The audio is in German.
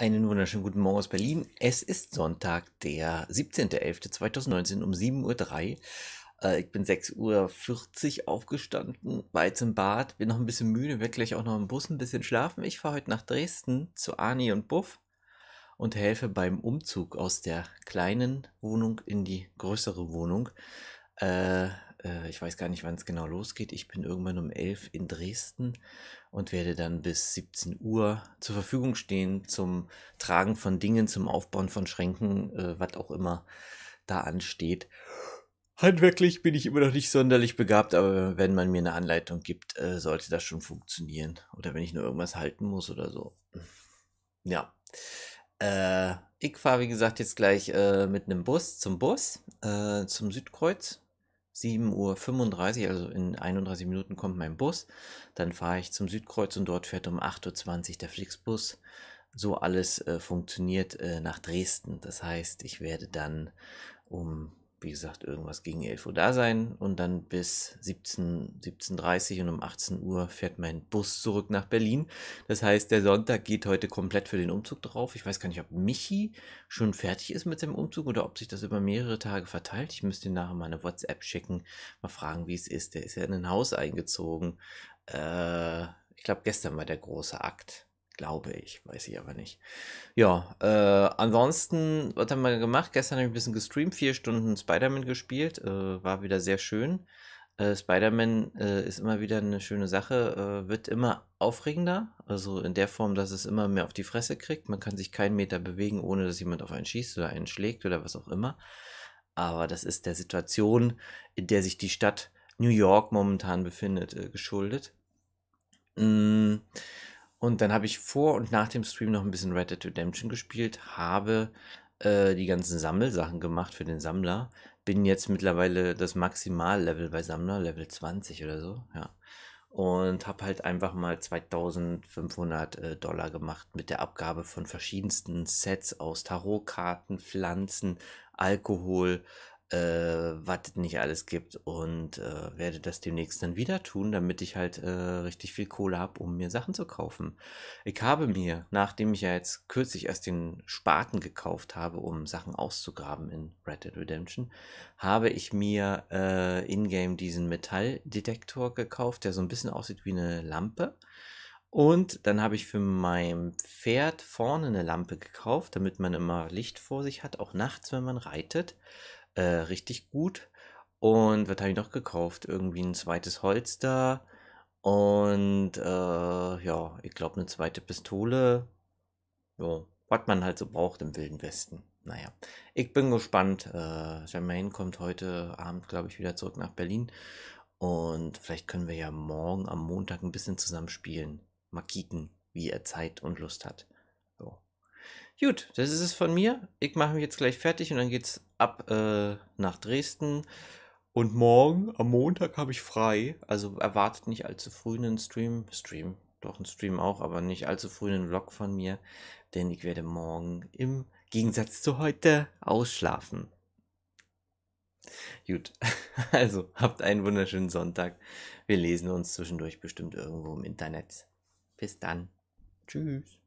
Einen wunderschönen guten Morgen aus Berlin. Es ist Sonntag, der 17.11.2019 um 7.03 Uhr. Äh, ich bin 6.40 Uhr aufgestanden, war jetzt im Bad, bin noch ein bisschen müde, werde gleich auch noch im Bus ein bisschen schlafen. Ich fahre heute nach Dresden zu Ani und Buff und helfe beim Umzug aus der kleinen Wohnung in die größere Wohnung. Äh, äh, ich weiß gar nicht, wann es genau losgeht. Ich bin irgendwann um 11 in Dresden und werde dann bis 17 Uhr zur Verfügung stehen zum Tragen von Dingen, zum Aufbauen von Schränken, äh, was auch immer da ansteht. Handwerklich bin ich immer noch nicht sonderlich begabt, aber wenn man mir eine Anleitung gibt, äh, sollte das schon funktionieren. Oder wenn ich nur irgendwas halten muss oder so. Ja. Äh, ich fahre, wie gesagt, jetzt gleich äh, mit einem Bus zum Bus, äh, zum Südkreuz. 7.35 Uhr, also in 31 Minuten kommt mein Bus. Dann fahre ich zum Südkreuz und dort fährt um 8.20 Uhr der Flixbus. So alles äh, funktioniert äh, nach Dresden. Das heißt, ich werde dann um wie gesagt, irgendwas gegen 11 Uhr da sein und dann bis 17, 17.30 Uhr und um 18 Uhr fährt mein Bus zurück nach Berlin. Das heißt, der Sonntag geht heute komplett für den Umzug drauf. Ich weiß gar nicht, ob Michi schon fertig ist mit seinem Umzug oder ob sich das über mehrere Tage verteilt. Ich müsste ihn nachher mal eine WhatsApp schicken, mal fragen, wie es ist. Der ist ja in ein Haus eingezogen. Äh, ich glaube, gestern war der große Akt. Glaube ich, weiß ich aber nicht. Ja, äh, ansonsten, was haben wir gemacht? Gestern habe ich ein bisschen gestreamt, vier Stunden Spider-Man gespielt, äh, war wieder sehr schön. Äh, Spider-Man äh, ist immer wieder eine schöne Sache, äh, wird immer aufregender, also in der Form, dass es immer mehr auf die Fresse kriegt. Man kann sich keinen Meter bewegen, ohne dass jemand auf einen schießt oder einen schlägt oder was auch immer. Aber das ist der Situation, in der sich die Stadt New York momentan befindet, äh, geschuldet. Mm. Und dann habe ich vor und nach dem Stream noch ein bisschen Red Dead Redemption gespielt, habe äh, die ganzen Sammelsachen gemacht für den Sammler. Bin jetzt mittlerweile das Maximallevel bei Sammler, Level 20 oder so, ja. Und habe halt einfach mal 2500 äh, Dollar gemacht mit der Abgabe von verschiedensten Sets aus Tarotkarten, Pflanzen, Alkohol, äh, was es nicht alles gibt und äh, werde das demnächst dann wieder tun, damit ich halt äh, richtig viel Kohle habe, um mir Sachen zu kaufen. Ich habe mir, nachdem ich ja jetzt kürzlich erst den Spaten gekauft habe, um Sachen auszugraben in Red Dead Redemption, habe ich mir äh, in-game diesen Metalldetektor gekauft, der so ein bisschen aussieht wie eine Lampe. Und dann habe ich für mein Pferd vorne eine Lampe gekauft, damit man immer Licht vor sich hat, auch nachts, wenn man reitet. Äh, richtig gut. Und was habe ich noch gekauft? Irgendwie ein zweites Holster und äh, ja, ich glaube eine zweite Pistole. Ja, was man halt so braucht im Wilden Westen. Naja, ich bin gespannt. Äh, Jermaine kommt heute Abend, glaube ich, wieder zurück nach Berlin. Und vielleicht können wir ja morgen am Montag ein bisschen zusammen spielen. Mal kicken, wie er Zeit und Lust hat. Gut, das ist es von mir. Ich mache mich jetzt gleich fertig und dann geht's ab äh, nach Dresden. Und morgen, am Montag, habe ich frei. Also erwartet nicht allzu früh einen Stream. Stream, doch ein Stream auch, aber nicht allzu früh einen Vlog von mir. Denn ich werde morgen im Gegensatz zu heute ausschlafen. Gut, also habt einen wunderschönen Sonntag. Wir lesen uns zwischendurch bestimmt irgendwo im Internet. Bis dann. Tschüss.